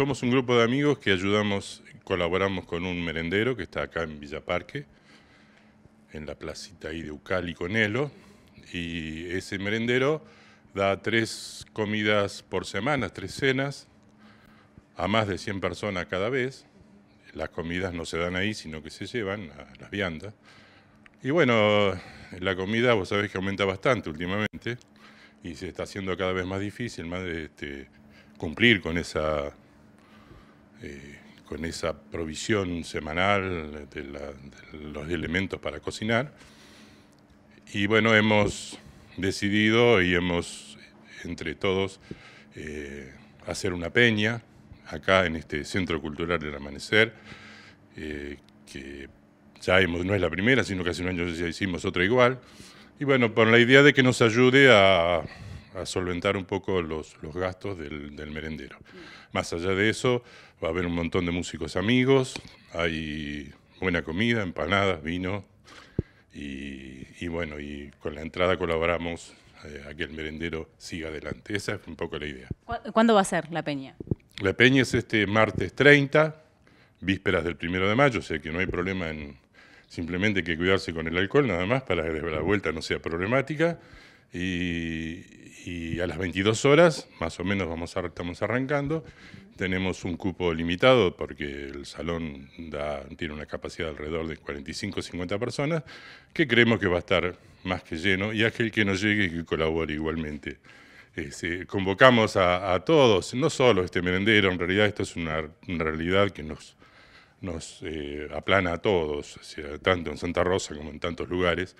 somos un grupo de amigos que ayudamos, colaboramos con un merendero que está acá en Villa Parque, en la placita ahí de Eucali con Elo, y ese merendero da tres comidas por semana, tres cenas, a más de 100 personas cada vez. Las comidas no se dan ahí, sino que se llevan a las viandas. Y bueno, la comida vos sabés que aumenta bastante últimamente y se está haciendo cada vez más difícil, este, cumplir con esa eh, con esa provisión semanal de, los elementos para cocinar. Y bueno, hemos decidido y hemos, entre todos, eh, hacer una peña acá en este Centro Cultural del Amanecer, eh, que ya hemos, no es la primera, sino que hace un año ya hicimos otra igual. Y bueno, con la idea de que nos ayude a a solventar un poco los, gastos del, merendero. Más allá de eso, va a haber un montón de músicos amigos, hay buena comida, empanadas, vino, y, bueno, y con la entrada colaboramos eh, a que el merendero siga adelante. Esa es un poco la idea. ¿Cuándo va a ser la peña? La peña es este martes 30, vísperas del primero de mayo, o sea que no hay problema en simplemente que cuidarse con el alcohol nada más para que la vuelta no sea problemática. Y, y a las 22 horas, más o menos vamos a, estamos arrancando, tenemos un cupo limitado porque el salón tiene una capacidad de alrededor de 45 o 50 personas, que creemos que va a estar más que lleno y aquel que nos llegue y que colabore igualmente. Este, convocamos a, todos, no solo este merendero, en realidad esto es una, realidad que nos, nos eh, aplana a todos, tanto en Santa Rosa como en tantos lugares.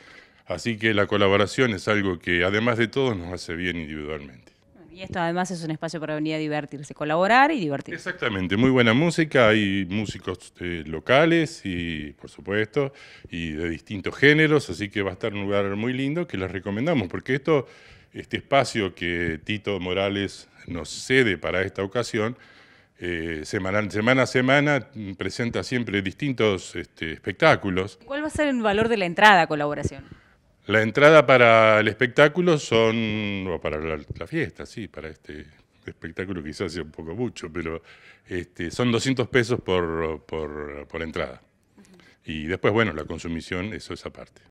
Así que la colaboración es algo que además de todo nos hace bien individualmente. Y esto además es un espacio para venir a divertirse, colaborar y divertirse. Exactamente, muy buena música, hay músicos eh, locales y por supuesto, y de distintos géneros, así que va a estar un lugar muy lindo que les recomendamos, porque esto, este espacio que Tito Morales nos cede para esta ocasión, eh, semana a semana presenta siempre distintos este, espectáculos. ¿Cuál va a ser el valor de la entrada a colaboración? La entrada para el espectáculo son, o para la, fiesta, sí, para este espectáculo quizás sea un poco mucho, pero este, son 200 pesos por, por entrada. Y después, bueno, la consumición, eso es aparte.